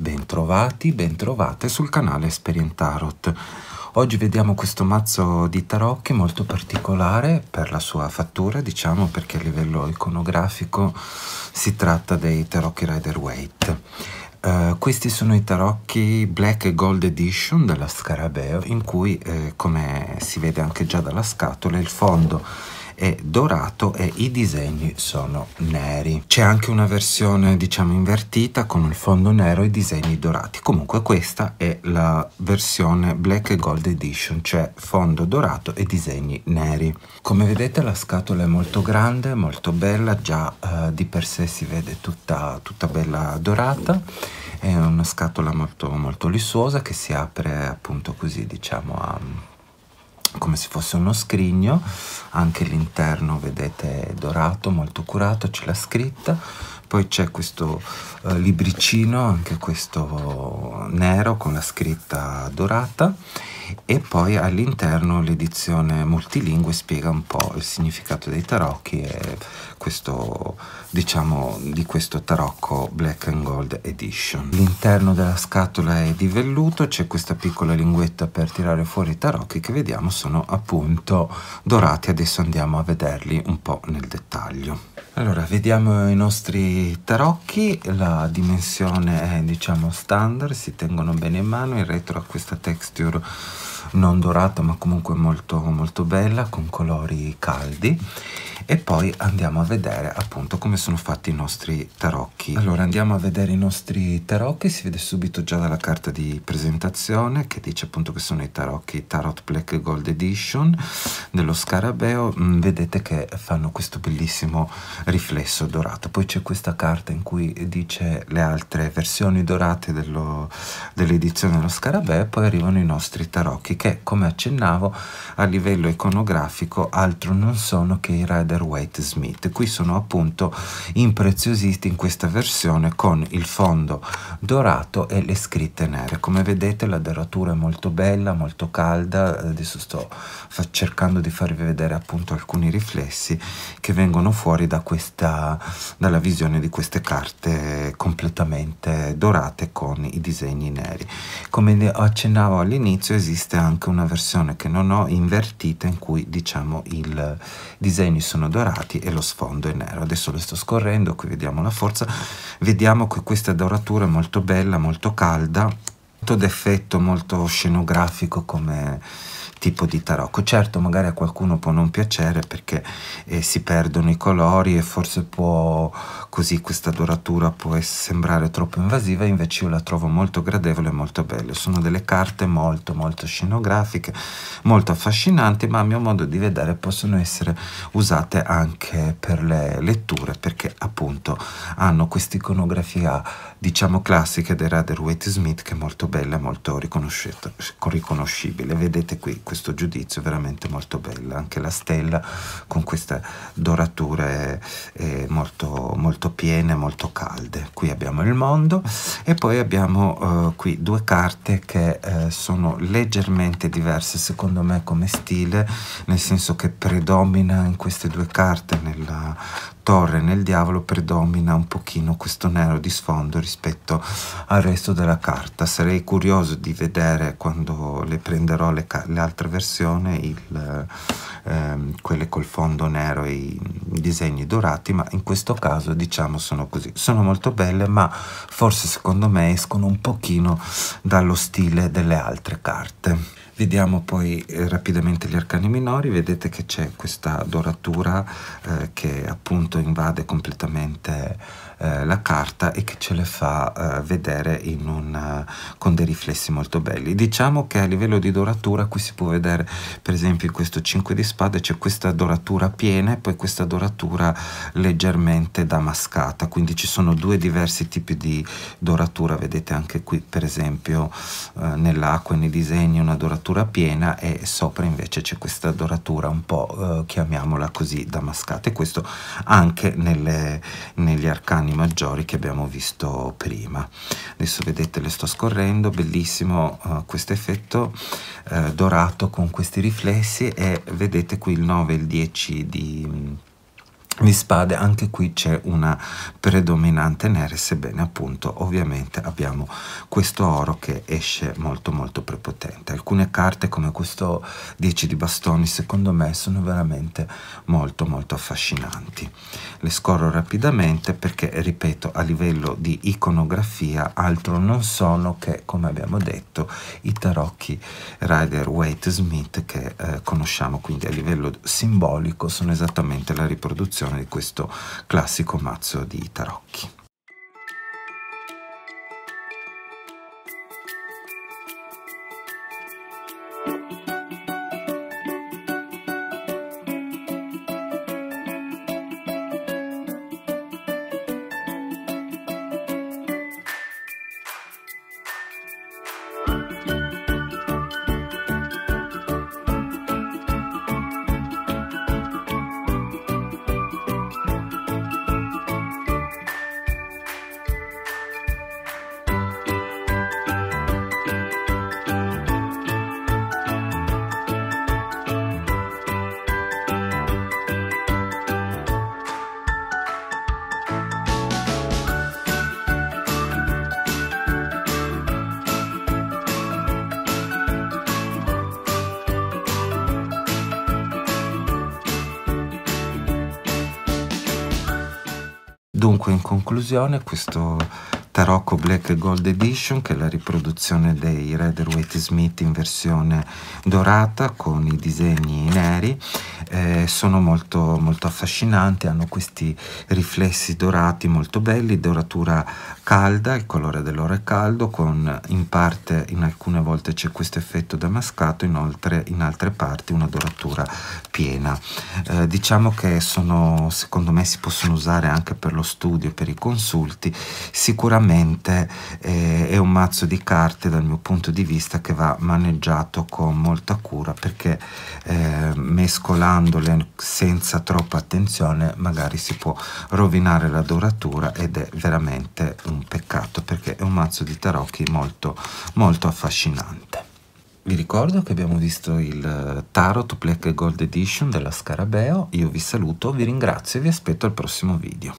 Bentrovati, bentrovate sul canale Esperientarot. Oggi vediamo questo mazzo di tarocchi molto particolare per la sua fattura, diciamo perché a livello iconografico si tratta dei tarocchi Rider Waite. Uh, questi sono i tarocchi Black Gold Edition della Scarabeo in cui, eh, come si vede anche già dalla scatola, il fondo è dorato e i disegni sono neri. C'è anche una versione diciamo invertita con il fondo nero e i disegni dorati. Comunque questa è la versione Black Gold Edition, cioè fondo dorato e disegni neri. Come vedete la scatola è molto grande, molto bella, già eh, di per sé si vede tutta, tutta bella dorata. È una scatola molto, molto lissuosa che si apre appunto così diciamo a come se fosse uno scrigno, anche l'interno vedete è dorato, molto curato, c'è la scritta, poi c'è questo eh, libricino, anche questo nero con la scritta dorata e poi all'interno l'edizione multilingue spiega un po' il significato dei tarocchi e questo diciamo di questo tarocco Black and Gold Edition. L'interno della scatola è di velluto, c'è questa piccola linguetta per tirare fuori i tarocchi che vediamo sono appunto dorati, adesso andiamo a vederli un po' nel dettaglio. Allora, vediamo i nostri tarocchi, la dimensione è diciamo standard, si tengono bene in mano, il retro ha questa texture non dorata ma comunque molto molto bella con colori caldi e poi andiamo a vedere appunto come sono fatti i nostri tarocchi. Allora andiamo a vedere i nostri tarocchi, si vede subito già dalla carta di presentazione che dice appunto che sono i tarocchi Tarot Black Gold Edition dello scarabeo, mm, vedete che fanno questo bellissimo riflesso dorato. Poi c'è questa carta in cui dice le altre versioni dorate dell'edizione dello scarabeo e poi arrivano i nostri tarocchi che come accennavo a livello iconografico altro non sono che i radi Featherweight Smith. Qui sono appunto impreziositi in questa versione con il fondo dorato e le scritte nere. Come vedete la doratura è molto bella, molto calda, adesso sto cercando di farvi vedere appunto alcuni riflessi che vengono fuori da questa, dalla visione di queste carte completamente dorate con i disegni neri. Come accennavo all'inizio esiste anche una versione che non ho invertita in cui diciamo i disegni sono sono dorati e lo sfondo è nero. Adesso lo sto scorrendo, qui vediamo la forza, vediamo che questa doratura è molto bella, molto calda, molto d'effetto, molto scenografico come tipo di tarocco. Certo, magari a qualcuno può non piacere perché eh, si perdono i colori e forse può così questa doratura può sembrare troppo invasiva, invece io la trovo molto gradevole e molto bella. Sono delle carte molto molto scenografiche, molto affascinanti, ma a mio modo di vedere possono essere usate anche per le letture perché appunto hanno questa iconografia diciamo classica del Rather Waite Smith che è molto bella, e molto riconoscibile. Vedete qui questo giudizio veramente molto bella, anche la stella con queste dorature molto, molto piene, molto calde. Qui abbiamo il mondo e poi abbiamo eh, qui due carte che eh, sono leggermente diverse secondo me come stile nel senso che predomina in queste due carte nella torre e nel diavolo predomina un pochino questo nero di sfondo rispetto al resto della carta sarei curioso di vedere quando le prenderò le, le altre versioni il, ehm, quelle col fondo nero e i disegni dorati ma in questo caso diciamo sono così sono molto belle ma forse secondo secondo me escono un pochino dallo stile delle altre carte. Vediamo poi eh, rapidamente gli arcani minori, vedete che c'è questa doratura eh, che appunto invade completamente eh, la carta e che ce le fa eh, vedere un, eh, con dei riflessi molto belli. Diciamo che a livello di doratura qui si può vedere per esempio in questo 5 di spade c'è questa doratura piena e poi questa doratura leggermente damascata, quindi ci sono due diversi tipi di doratura, vedete anche qui per esempio nell'acqua, nei disegni una doratura doratura piena e sopra invece c'è questa doratura un po' eh, chiamiamola così damascata e questo anche nelle, negli arcani maggiori che abbiamo visto prima adesso vedete le sto scorrendo bellissimo eh, questo effetto eh, dorato con questi riflessi e vedete qui il 9 e il 10 di di spade anche qui c'è una predominante nera sebbene appunto ovviamente abbiamo questo oro che esce molto molto prepotente alcune carte come questo 10 di bastoni secondo me sono veramente molto molto affascinanti le scorro rapidamente perché ripeto a livello di iconografia altro non sono che come abbiamo detto i tarocchi Rider Waite Smith che eh, conosciamo quindi a livello simbolico sono esattamente la riproduzione confezione di questo classico mazzo di tarocchi. Dunque in conclusione questo Tarocco Black Gold Edition che è la riproduzione dei Redder Waite Smith in versione dorata con i disegni neri eh, sono molto, molto affascinanti hanno questi riflessi dorati molto belli doratura calda, il colore dell'oro è caldo, con in parte, in alcune volte c'è questo effetto damascato, inoltre in altre parti una doratura piena. Eh, diciamo che sono, secondo me si possono usare anche per lo studio, per i consulti, sicuramente eh, è un mazzo di carte dal mio punto di vista che va maneggiato con molta cura perché eh, mescolandole senza troppa attenzione magari si può rovinare la doratura ed è veramente un un peccato perché è un mazzo di tarocchi molto, molto affascinante. Vi ricordo che abbiamo visto il eh, Tarot Black Gold Edition della Scarabeo, io vi saluto, vi ringrazio e vi aspetto al prossimo video.